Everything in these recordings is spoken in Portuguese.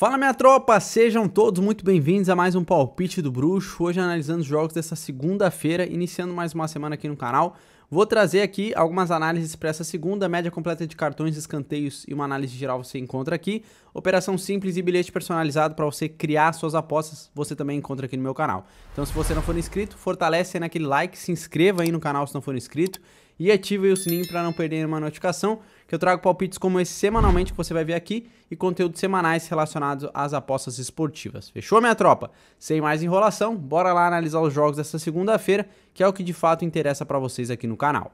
Fala minha tropa, sejam todos muito bem-vindos a mais um palpite do Bruxo. Hoje analisando os jogos dessa segunda-feira, iniciando mais uma semana aqui no canal. Vou trazer aqui algumas análises para essa segunda, média completa de cartões, escanteios e uma análise geral você encontra aqui. Operação simples e bilhete personalizado para você criar suas apostas, você também encontra aqui no meu canal. Então se você não for inscrito, fortalece aí naquele like, se inscreva aí no canal se não for inscrito e ative o sininho para não perder nenhuma notificação, que eu trago palpites como esse semanalmente que você vai ver aqui e conteúdos semanais relacionados às apostas esportivas. Fechou, minha tropa? Sem mais enrolação, bora lá analisar os jogos dessa segunda-feira, que é o que de fato interessa para vocês aqui no canal.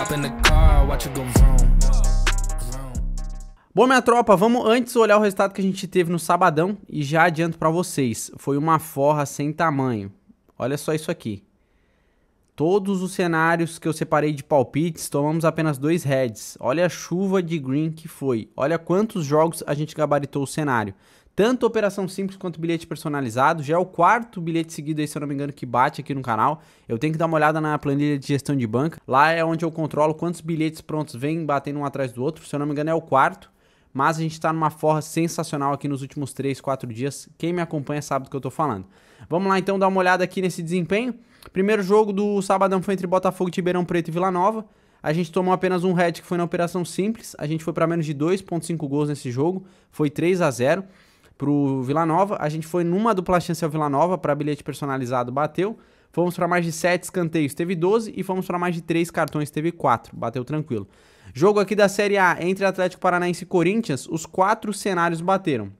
Hop in the car, watch it go Bom, minha tropa, vamos antes olhar o resultado que a gente teve no sabadão e já adianto para vocês, foi uma forra sem tamanho. Olha só isso aqui. Todos os cenários que eu separei de palpites, tomamos apenas dois heads. Olha a chuva de green que foi. Olha quantos jogos a gente gabaritou o cenário. Tanto operação simples quanto bilhete personalizado. Já é o quarto bilhete seguido aí, se eu não me engano, que bate aqui no canal. Eu tenho que dar uma olhada na planilha de gestão de banca. Lá é onde eu controlo quantos bilhetes prontos vêm batendo um atrás do outro. Se eu não me engano, é o quarto mas a gente está numa forra sensacional aqui nos últimos 3, 4 dias. Quem me acompanha sabe do que eu estou falando. Vamos lá então dar uma olhada aqui nesse desempenho. Primeiro jogo do sabadão foi entre Botafogo, Tibeirão Preto e Vila Nova. A gente tomou apenas um red que foi na operação simples. A gente foi para menos de 2.5 gols nesse jogo. Foi 3 a 0 pro Vila Nova. A gente foi numa dupla chance ao Vila Nova para bilhete personalizado, bateu. Fomos para mais de 7 escanteios, teve 12 e fomos para mais de 3 cartões, teve 4. Bateu tranquilo. Jogo aqui da Série A entre Atlético Paranaense e Corinthians, os quatro cenários bateram.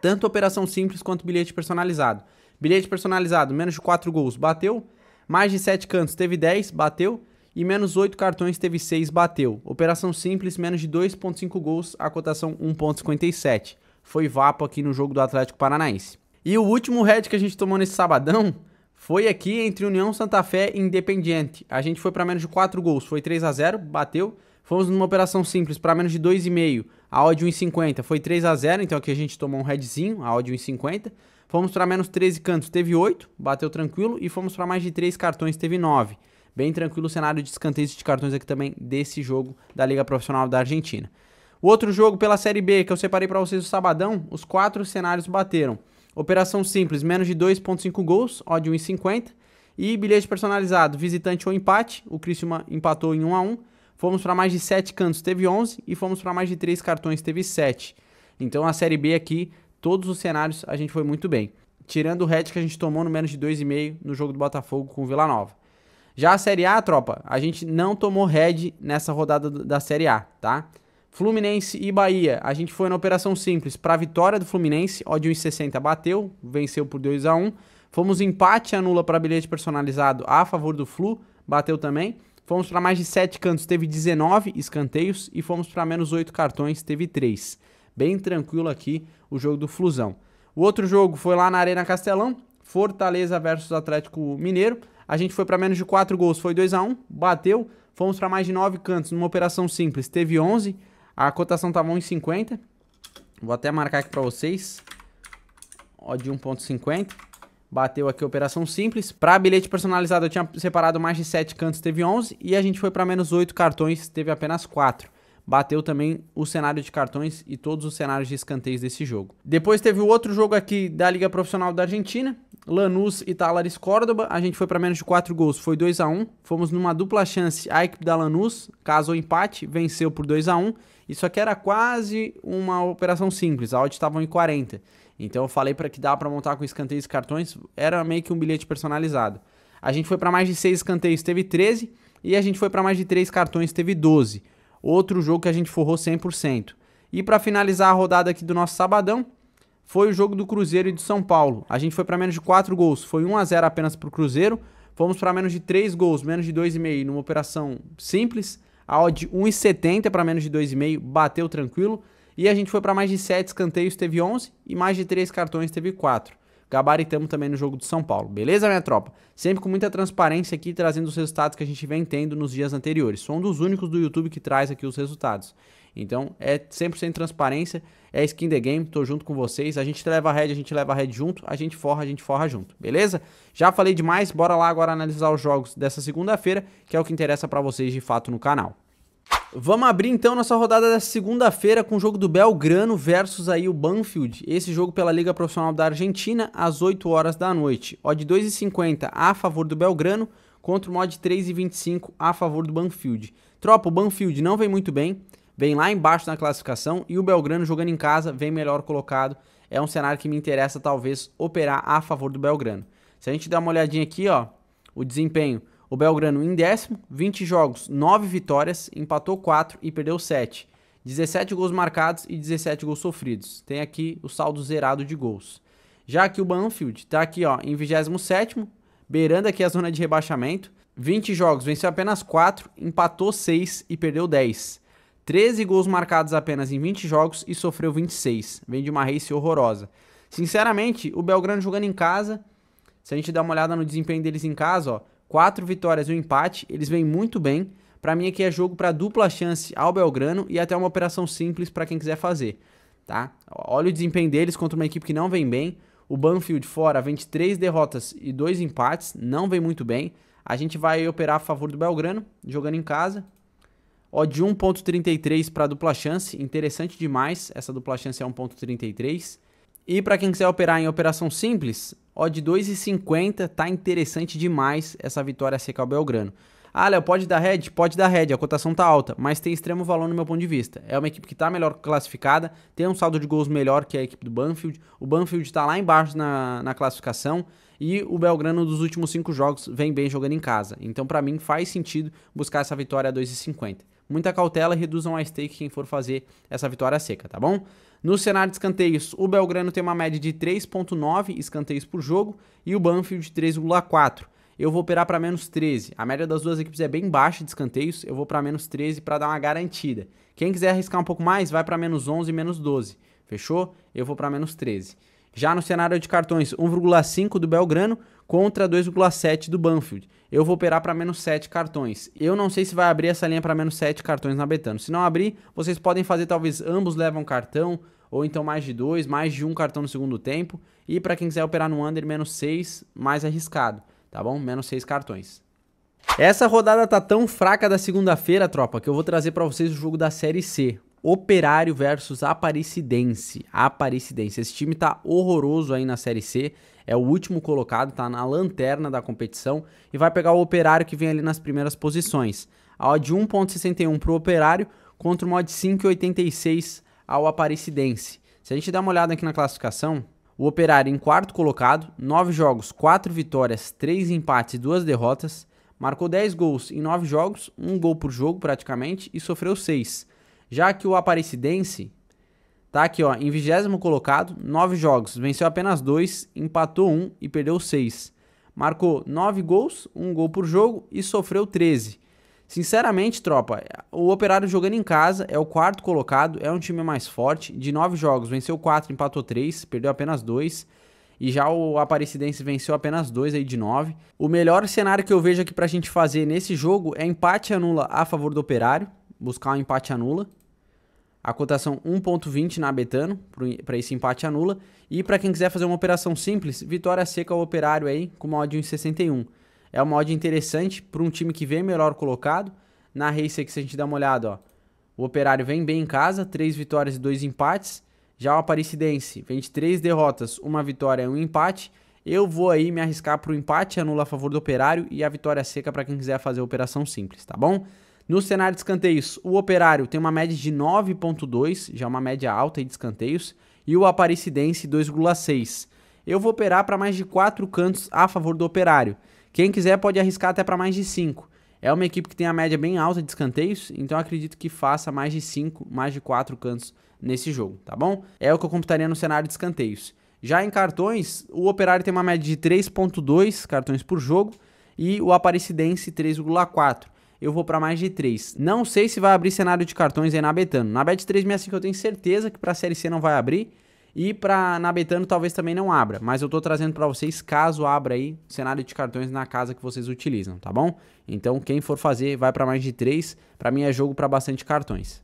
Tanto operação simples quanto bilhete personalizado. Bilhete personalizado, menos de 4 gols, bateu. Mais de 7 cantos, teve 10, bateu. E menos 8 cartões, teve 6, bateu. Operação simples, menos de 2,5 gols, a cotação 1,57. Foi vapo aqui no jogo do Atlético Paranaense. E o último head que a gente tomou nesse sabadão foi aqui entre União Santa Fé e Independiente. A gente foi para menos de 4 gols, foi 3 a 0 bateu. Fomos numa operação simples para menos de 2,5. A odd 1,50 foi 3 a 0, então aqui a gente tomou um redzinho, a odd 1,50. Fomos para menos 13 cantos, teve 8, bateu tranquilo. E fomos para mais de 3 cartões, teve 9. Bem tranquilo o cenário de escanteios de cartões aqui também desse jogo da Liga Profissional da Argentina. O outro jogo pela Série B que eu separei para vocês o sabadão, os quatro cenários bateram. Operação simples, menos de 2.5 gols, odd 1,50. E bilhete personalizado, visitante ou empate, o Criciúma empatou em 1 a 1 Fomos para mais de 7 cantos, teve 11, e fomos para mais de 3 cartões, teve 7. Então a Série B aqui, todos os cenários a gente foi muito bem. Tirando o red que a gente tomou no menos de 2,5 no jogo do Botafogo com o Vila Nova. Já a Série A, tropa, a gente não tomou red nessa rodada da Série A, tá? Fluminense e Bahia, a gente foi na operação simples para a vitória do Fluminense, de 1,60 bateu, venceu por 2 a 1 Fomos empate anula para bilhete personalizado a favor do Flu, bateu também. Fomos para mais de 7 cantos, teve 19 escanteios e fomos para menos 8 cartões, teve 3. Bem tranquilo aqui o jogo do Flusão. O outro jogo foi lá na Arena Castelão, Fortaleza versus Atlético Mineiro. A gente foi para menos de 4 gols, foi 2 a 1, bateu. Fomos para mais de 9 cantos numa operação simples, teve 11. A cotação estava 1,50. Vou até marcar aqui para vocês. Ó de 1.50. Bateu aqui a operação simples. Para bilhete personalizado, eu tinha separado mais de 7 cantos, teve 11. E a gente foi para menos 8 cartões, teve apenas 4 bateu também o cenário de cartões e todos os cenários de escanteios desse jogo. Depois teve o outro jogo aqui da Liga Profissional da Argentina, Lanús e Talares Córdoba, a gente foi para menos de 4 gols, foi 2 a 1 fomos numa dupla chance, a equipe da Lanús casou empate, venceu por 2 a 1 isso aqui era quase uma operação simples, a odd estava em 40, então eu falei para que dá para montar com escanteios e cartões, era meio que um bilhete personalizado. A gente foi para mais de 6 escanteios, teve 13, e a gente foi para mais de 3 cartões, teve 12. Outro jogo que a gente forrou 100%. E para finalizar a rodada aqui do nosso sabadão, foi o jogo do Cruzeiro e do São Paulo. A gente foi para menos de 4 gols, foi 1 a 0 apenas para o Cruzeiro. Fomos para menos de 3 gols, menos de 2,5 numa operação simples. A odd 1,70 para menos de 2,5, bateu tranquilo. E a gente foi para mais de 7 escanteios, teve 11, e mais de 3 cartões, teve 4. Gabaritamos também no jogo do São Paulo. Beleza, minha tropa? Sempre com muita transparência aqui, trazendo os resultados que a gente vem tendo nos dias anteriores. Sou um dos únicos do YouTube que traz aqui os resultados. Então, é 100% transparência, é skin the game, tô junto com vocês. A gente leva a red, a gente leva a red junto, a gente forra, a gente forra junto, beleza? Já falei demais, bora lá agora analisar os jogos dessa segunda-feira, que é o que interessa para vocês de fato no canal. Vamos abrir então nossa rodada da segunda-feira com o jogo do Belgrano versus aí o Banfield. Esse jogo pela Liga Profissional da Argentina às 8 horas da noite. Odd 2,50 a favor do Belgrano contra o mod 3,25 a favor do Banfield. Tropa, o Banfield não vem muito bem, vem lá embaixo na classificação e o Belgrano jogando em casa vem melhor colocado. É um cenário que me interessa talvez operar a favor do Belgrano. Se a gente der uma olhadinha aqui, ó, o desempenho o Belgrano em décimo, 20 jogos, 9 vitórias, empatou 4 e perdeu 7. 17 gols marcados e 17 gols sofridos. Tem aqui o saldo zerado de gols. Já que o Banfield está aqui ó, em 27 beirando aqui a zona de rebaixamento. 20 jogos, venceu apenas 4, empatou 6 e perdeu 10. 13 gols marcados apenas em 20 jogos e sofreu 26. Vem de uma race horrorosa. Sinceramente, o Belgrano jogando em casa, se a gente der uma olhada no desempenho deles em casa, ó, quatro vitórias e um empate, eles vêm muito bem. Para mim aqui é jogo para dupla chance ao Belgrano e até uma operação simples para quem quiser fazer, tá? Olha o desempenho deles contra uma equipe que não vem bem. O Banfield fora, três derrotas e dois empates, não vem muito bem. A gente vai operar a favor do Belgrano, jogando em casa. Ó, de 1.33 para dupla chance, interessante demais. Essa dupla chance é 1.33. E para quem quiser operar em operação simples, odd 2,50 tá interessante demais essa vitória seca ao Belgrano. Ah, Léo, pode dar head? Pode dar head, a cotação tá alta, mas tem extremo valor no meu ponto de vista. É uma equipe que tá melhor classificada, tem um saldo de gols melhor que a equipe do Banfield. O Banfield tá lá embaixo na, na classificação e o Belgrano dos últimos cinco jogos vem bem jogando em casa. Então, para mim, faz sentido buscar essa vitória a 2,50. Muita cautela, reduzam a stake quem for fazer essa vitória seca, tá bom? No cenário de escanteios, o Belgrano tem uma média de 3,9 escanteios por jogo e o Banfield 3,4. Eu vou operar para menos 13. A média das duas equipes é bem baixa de escanteios, eu vou para menos 13 para dar uma garantida. Quem quiser arriscar um pouco mais, vai para menos 11 e menos 12. Fechou? Eu vou para menos 13. Já no cenário de cartões, 1,5 do Belgrano contra 2,7 do Banfield. Eu vou operar para menos 7 cartões. Eu não sei se vai abrir essa linha para menos 7 cartões na Betano. Se não abrir, vocês podem fazer talvez ambos levam cartão, ou então mais de dois, mais de um cartão no segundo tempo. E para quem quiser operar no under, menos 6, mais arriscado, tá bom? Menos 6 cartões. Essa rodada tá tão fraca da segunda-feira, tropa, que eu vou trazer para vocês o jogo da Série C. Operário versus Aparecidense. Aparecidense. Esse time tá horroroso aí na Série C. É o último colocado, tá na lanterna da competição e vai pegar o Operário que vem ali nas primeiras posições. A odd 1.61 pro Operário contra uma mod 5.86 ao Aparecidense. Se a gente dar uma olhada aqui na classificação, o Operário em quarto colocado, 9 jogos, 4 vitórias, 3 empates e 2 derrotas, marcou 10 gols em 9 jogos, 1 gol por jogo praticamente e sofreu 6 já que o Aparecidense tá aqui ó, em vigésimo colocado, nove jogos, venceu apenas dois, empatou um e perdeu seis. Marcou nove gols, um gol por jogo e sofreu 13. Sinceramente, tropa, o Operário jogando em casa é o quarto colocado, é um time mais forte, de nove jogos, venceu quatro, empatou três, perdeu apenas dois e já o Aparecidense venceu apenas 2 aí de 9. O melhor cenário que eu vejo aqui pra gente fazer nesse jogo é empate anula a favor do Operário, buscar um empate anula a cotação 1.20 na Betano, para esse empate anula. E para quem quiser fazer uma operação simples, vitória seca ao é operário aí, com uma 1,61. É uma odd interessante para um time que vem melhor colocado. Na Race aqui, se a gente dá uma olhada, ó, o operário vem bem em casa, 3 vitórias e 2 empates. Já o Aparecidense vem de 3 derrotas, 1 vitória e 1 empate. Eu vou aí me arriscar para o empate, anula a favor do operário e a vitória seca para quem quiser fazer operação simples, tá bom? No cenário de escanteios, o Operário tem uma média de 9.2, já é uma média alta de escanteios, e o Aparecidense 2,6. Eu vou operar para mais de 4 cantos a favor do Operário. Quem quiser pode arriscar até para mais de 5. É uma equipe que tem a média bem alta de escanteios, então acredito que faça mais de 5, mais de 4 cantos nesse jogo, tá bom? É o que eu computaria no cenário de escanteios. Já em cartões, o Operário tem uma média de 3.2 cartões por jogo e o Aparecidense 3,4 eu vou para mais de 3. Não sei se vai abrir cenário de cartões aí na Betano. Na Bet 365 eu tenho certeza que para a Série C não vai abrir. E para na Betano talvez também não abra, mas eu tô trazendo para vocês caso abra aí cenário de cartões na casa que vocês utilizam, tá bom? Então quem for fazer vai para mais de 3, para mim é jogo para bastante cartões.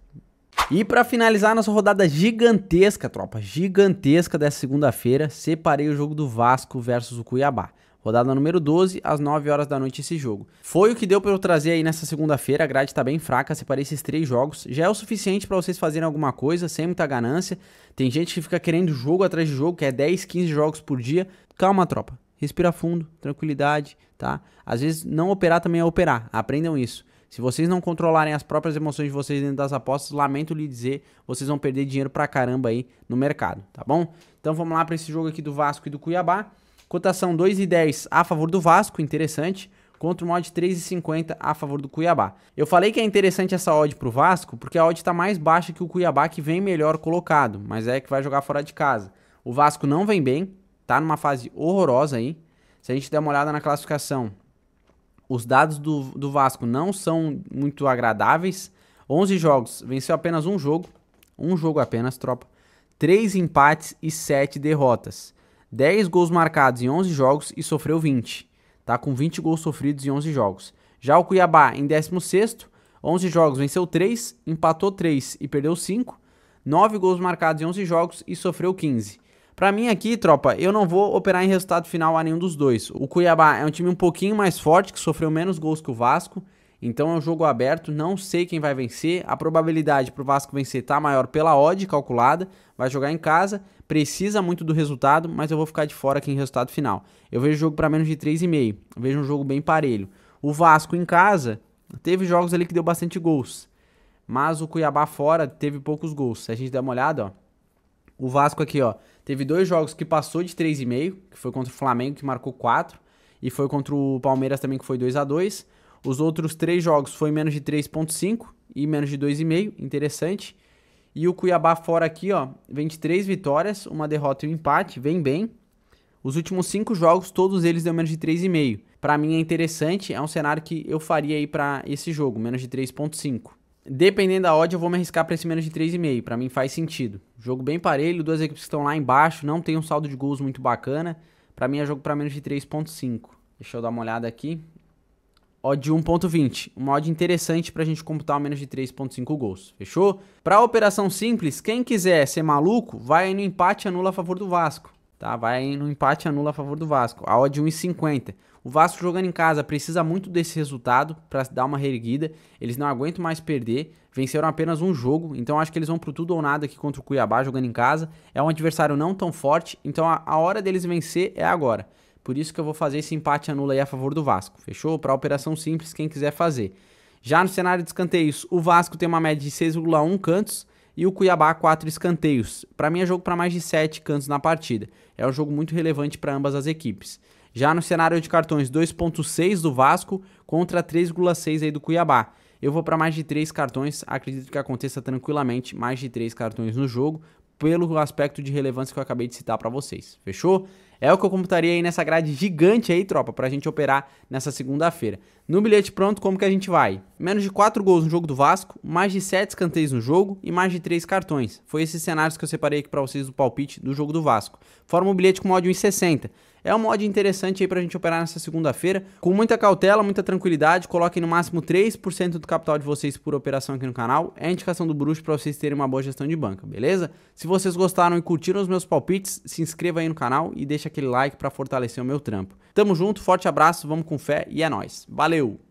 E para finalizar nossa rodada gigantesca, tropa, gigantesca dessa segunda-feira, separei o jogo do Vasco versus o Cuiabá. Rodada número 12, às 9 horas da noite esse jogo. Foi o que deu para eu trazer aí nessa segunda-feira, a grade tá bem fraca, separei esses três jogos. Já é o suficiente para vocês fazerem alguma coisa, sem muita ganância. Tem gente que fica querendo jogo atrás de jogo, que é 10, 15 jogos por dia. Calma, tropa. Respira fundo, tranquilidade, tá? Às vezes não operar também é operar. Aprendam isso. Se vocês não controlarem as próprias emoções de vocês dentro das apostas, lamento lhe dizer, vocês vão perder dinheiro pra caramba aí no mercado, tá bom? Então vamos lá para esse jogo aqui do Vasco e do Cuiabá. Cotação 2,10 a favor do Vasco, interessante. Contra o mod 3,50 a favor do Cuiabá. Eu falei que é interessante essa odd pro Vasco, porque a odd está mais baixa que o Cuiabá, que vem melhor colocado, mas é que vai jogar fora de casa. O Vasco não vem bem, tá numa fase horrorosa aí. Se a gente der uma olhada na classificação, os dados do, do Vasco não são muito agradáveis. 11 jogos, venceu apenas um jogo, um jogo apenas, tropa. Três empates e sete derrotas. 10 gols marcados em 11 jogos e sofreu 20. Tá com 20 gols sofridos em 11 jogos. Já o Cuiabá em 16º, 11 jogos venceu 3, empatou 3 e perdeu 5. 9 gols marcados em 11 jogos e sofreu 15. Para mim aqui, tropa, eu não vou operar em resultado final a nenhum dos dois. O Cuiabá é um time um pouquinho mais forte, que sofreu menos gols que o Vasco. Então é um jogo aberto, não sei quem vai vencer. A probabilidade para o Vasco vencer está maior pela odd calculada. Vai jogar em casa, precisa muito do resultado, mas eu vou ficar de fora aqui em resultado final. Eu vejo o jogo para menos de 3,5. Vejo um jogo bem parelho. O Vasco em casa teve jogos ali que deu bastante gols, mas o Cuiabá fora teve poucos gols. Se a gente der uma olhada, ó, o Vasco aqui, ó, teve dois jogos que passou de 3,5, que foi contra o Flamengo que marcou 4, e foi contra o Palmeiras também que foi 2 a 2. Os outros três jogos foi menos de 3.5 e menos de 2,5, interessante. E o Cuiabá fora aqui, ó, três vitórias, uma derrota e um empate, vem bem. Os últimos cinco jogos, todos eles deu menos de 3,5. Para mim é interessante, é um cenário que eu faria aí para esse jogo, menos de 3.5. Dependendo da odd, eu vou me arriscar para esse menos de 3,5. Para mim faz sentido. Jogo bem parelho, duas equipes que estão lá embaixo, não tem um saldo de gols muito bacana. Para mim é jogo para menos de 3,5. Deixa eu dar uma olhada aqui odd de 1.20, uma odd interessante para a gente computar menos de 3.5 gols, fechou? Para operação simples, quem quiser ser maluco, vai no empate anula a favor do Vasco, tá? Vai no empate anula a favor do Vasco, a odd 1.50. O Vasco jogando em casa precisa muito desse resultado para dar uma reerguida, eles não aguentam mais perder, venceram apenas um jogo, então acho que eles vão pro tudo ou nada aqui contra o Cuiabá jogando em casa, é um adversário não tão forte, então a, a hora deles vencer é agora. Por isso que eu vou fazer esse empate anula aí a favor do Vasco. Fechou? Para operação simples, quem quiser fazer. Já no cenário de escanteios, o Vasco tem uma média de 6,1 cantos e o Cuiabá 4 escanteios. Para mim é jogo para mais de 7 cantos na partida. É um jogo muito relevante para ambas as equipes. Já no cenário de cartões, 2.6 do Vasco contra 3,6 aí do Cuiabá. Eu vou para mais de 3 cartões, acredito que aconteça tranquilamente mais de 3 cartões no jogo, pelo aspecto de relevância que eu acabei de citar para vocês. Fechou? É o que eu computaria aí nessa grade gigante aí, tropa, pra gente operar nessa segunda-feira. No bilhete pronto, como que a gente vai? Menos de 4 gols no jogo do Vasco, mais de 7 escanteios no jogo e mais de 3 cartões. Foi esses cenários que eu separei aqui pra vocês do palpite do jogo do Vasco. Forma um bilhete com mod 1,60. É um mod interessante aí pra gente operar nessa segunda-feira. Com muita cautela, muita tranquilidade, coloquem no máximo 3% do capital de vocês por operação aqui no canal. É a indicação do Bruxo pra vocês terem uma boa gestão de banca, beleza? Se vocês gostaram e curtiram os meus palpites, se inscreva aí no canal e deixa deixa aquele like para fortalecer o meu trampo. Tamo junto, forte abraço, vamos com fé e é nós. Valeu!